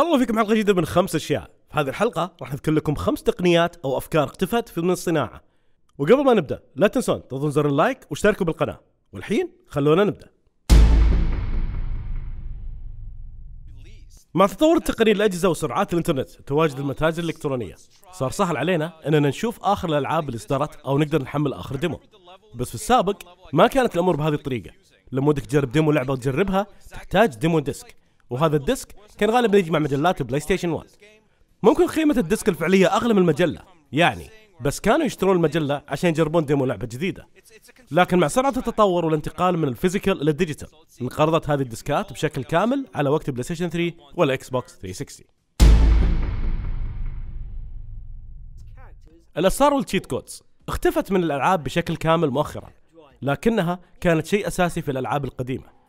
هلا فيكم حلقه جديده من خمس اشياء في هذه الحلقه راح نذكر لكم خمس تقنيات او افكار اختفت في من الصناعه وقبل ما نبدا لا تنسون تضغطون زر اللايك واشتركوا بالقناه والحين خلونا نبدا مع تطور التقنيه الاجهزه وسرعات الانترنت تواجد المتاجر الالكترونيه صار سهل علينا اننا نشوف اخر الالعاب اللي اصدرت او نقدر نحمل اخر ديمو بس في السابق ما كانت الامور بهذه الطريقه لما ودك تجرب ديمو لعبه تجربها تحتاج ديمو ديسك وهذا الديسك كان غالبا يجمع مجلات بلاي ستيشن 1 ممكن قيمة الديسك الفعلية أغلى من المجلة يعني بس كانوا يشترون المجلة عشان يجربون ديمو لعبة جديدة لكن مع سرعة التطور والانتقال من الفيزيكال إلى الديجيتال انقرضت هذه الديسكات بشكل كامل على وقت بلاي ستيشن 3 والإكس بوكس 360 الأسرار والتشيت كودز اختفت من الألعاب بشكل كامل مؤخرا لكنها كانت شيء أساسي في الألعاب القديمة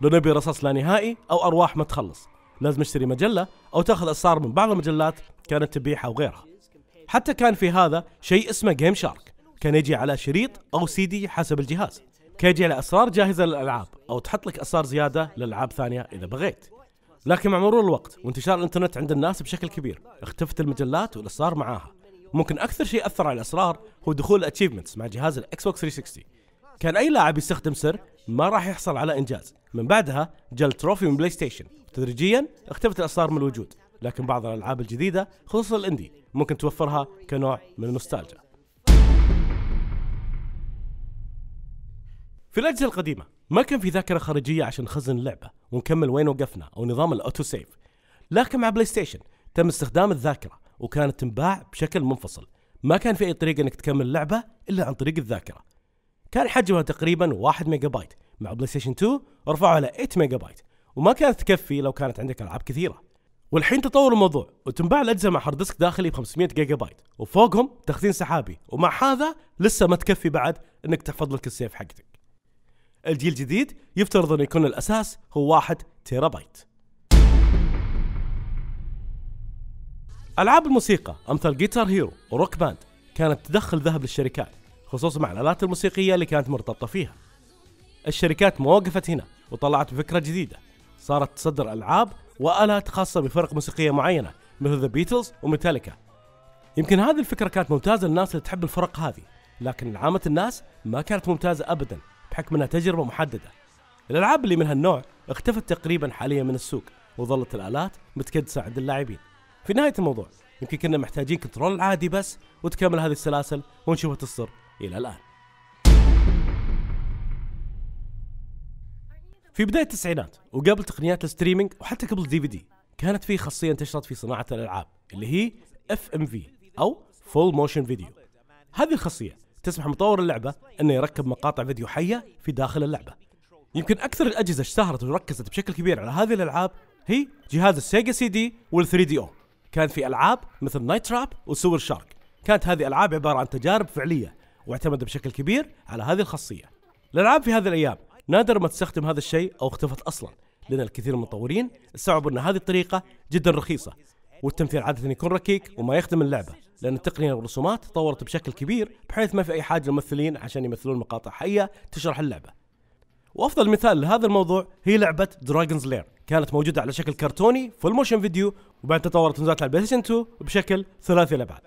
لو نبي رصاص لا نهائي او ارواح ما تخلص لازم اشتري مجله او تاخذ اسعار من بعض المجلات كانت تبيعها وغيرها حتى كان في هذا شيء اسمه جيم شارك كان يجي على شريط او سي دي حسب الجهاز كان يجي على اسرار جاهزه للالعاب او تحط لك اسرار زياده للالعاب ثانيه اذا بغيت لكن مع مرور الوقت وانتشار الانترنت عند الناس بشكل كبير اختفت المجلات والاسرار معاها ممكن اكثر شيء اثر على الاسرار هو دخول الاتشيفمنتس مع جهاز الاكس بوكس 360 كان اي لاعب يستخدم سر ما راح يحصل على انجاز من بعدها جل تروفي من بلاي ستيشن تدريجيا اختفت الاسرار من الوجود لكن بعض الالعاب الجديده خصوصا الاندي ممكن توفرها كنوع من النوستالجا في الاجهزه القديمه ما كان في ذاكره خارجيه عشان نخزن اللعبه ونكمل وين وقفنا او نظام الاوتو سيف لكن مع بلاي ستيشن تم استخدام الذاكره وكانت تنباع بشكل منفصل ما كان في اي طريقه انك تكمل اللعبه الا عن طريق الذاكره كان حجمها تقريبا 1 ميجا بايت مع بلاي ستيشن 2 رفعوها ل 8 ميجا بايت وما كانت تكفي لو كانت عندك العاب كثيره والحين تطور الموضوع وتنباع الاجهزه مع هارد ديسك داخلي ب 500 جيجا بايت وفوقهم تخزين سحابي ومع هذا لسه ما تكفي بعد انك تحفظ لك السيف حقتك الجيل الجديد يفترض انه يكون الاساس هو 1 تيرا بايت العاب الموسيقى امثال جيتار هيرو وروك باند كانت تدخل ذهب للشركات خصوصا مع الآلات الموسيقية اللي كانت مرتبطة فيها الشركات ما وقفت هنا وطلعت بفكرة جديدة صارت تصدر ألعاب وآلات خاصة بفرق موسيقية معينة مثل ذا بيتلز وميتاليكا يمكن هذه الفكرة كانت ممتازة للناس اللي تحب الفرق هذه لكن عامة الناس ما كانت ممتازة أبدا بحكم أنها تجربة محددة الألعاب اللي من هالنوع اختفت تقريبا حاليا من السوق وظلت الآلات متكدسة عند اللاعبين في نهاية الموضوع يمكن كنا محتاجين كنترول عادي بس وتكمل هذه السلاسل ونشوفها تصدر إلى الآن في بداية التسعينات وقبل تقنيات الستريمينج وحتى قبل الدي في دي كانت في خاصية انتشرت في صناعة الألعاب اللي هي اف ام في أو فول موشن فيديو هذه الخاصية تسمح مطور اللعبة أنه يركب مقاطع فيديو حية في داخل اللعبة يمكن أكثر الأجهزة اشتهرت وركزت بشكل كبير على هذه الألعاب هي جهاز السيجا سي دي وال 3 دي او كان في ألعاب مثل نايت تراب وسور شارك كانت هذه ألعاب عبارة عن تجارب فعلية واعتمد بشكل كبير على هذه الخاصية الألعاب في هذه الأيام نادر ما تستخدم هذا الشيء أو اختفت أصلا لأن الكثير من المطورين استوعبوا أن هذه الطريقة جدا رخيصة والتمثيل عادة يكون ركيك وما يخدم اللعبة لأن التقنية والرسومات تطورت بشكل كبير بحيث ما في أي حاجة للممثلين عشان يمثلون مقاطع حية تشرح اللعبة وأفضل مثال لهذا الموضوع هي لعبة دراجونز لير كانت موجودة على شكل كرتوني فول موشن فيديو وبعد تطورت نزلت على البلايستيشن 2 بشكل ثلاثي الأبعاد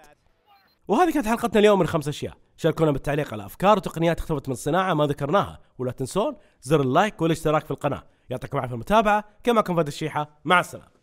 وهذه كانت حلقتنا اليوم من خمس أشياء شاركونا بالتعليق على افكار وتقنيات اختفت من الصناعه ما ذكرناها ولا تنسون زر اللايك والاشتراك في القناه يعطيكم العافيه المتابعه كما كان فهد الشيحه مع السلامه